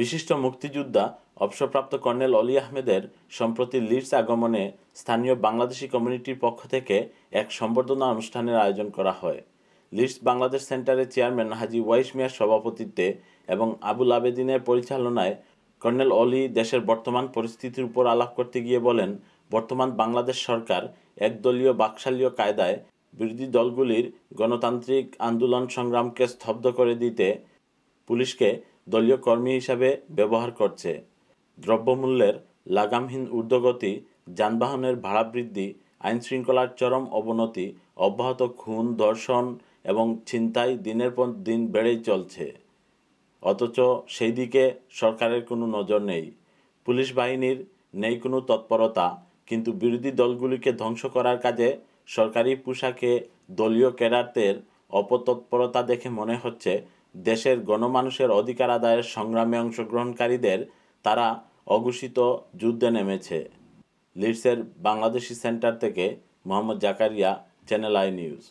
বিশিষ্ট মুক্তিযোদ্ধা অবসরপ্রাপ্ত কর্নেল অলি আহমেদের সম্প্রতি লিডস আগমনে স্থানীয় বাংলাদেশি কমিউনিটির পক্ষ থেকে এক সংবর্ধনা অনুষ্ঠানের আয়োজন করা হয় লিডস বাংলাদেশ সেন্টারের চেয়ারম্যান হাজি ওয়াইস মিয়ার সভাপতিত্বে এবং আবুল আবেদিনের পরিচালনায় কর্নেল অলি দেশের বর্তমান পরিস্থিতির উপর আলাপ করতে গিয়ে বলেন বর্তমান বাংলাদেশ সরকার একদলীয় বাকশালীয় কায়দায় বিরোধী দলগুলির গণতান্ত্রিক আন্দোলন সংগ্রামকে স্তব্ধ করে দিতে পুলিশকে দলীয় কর্মী হিসাবে ব্যবহার করছে দ্রব্যমূল্যের লাগামহীন ঊর্ধ্বগতি যানবাহনের ভাড়া বৃদ্ধি আইনশৃঙ্খলার চরম অবনতি অব্যাহত খুন ধর্ষণ এবং ছিনতাই দিনের পর দিন বেড়েই চলছে অথচ সেই দিকে সরকারের কোনো নজর নেই পুলিশ বাহিনীর নেই কোনো তৎপরতা কিন্তু বিরোধী দলগুলিকে ধ্বংস করার কাজে সরকারি পোশাকে দলীয় ক্যাডারদের অপতৎপরতা দেখে মনে হচ্ছে দেশের গণমানুষের অধিকার আদায়ের সংগ্রামে অংশগ্রহণকারীদের তারা অঘোষিত যুদ্ধে নেমেছে লিডসের বাংলাদেশি সেন্টার থেকে Mohammad Zakaria channel i news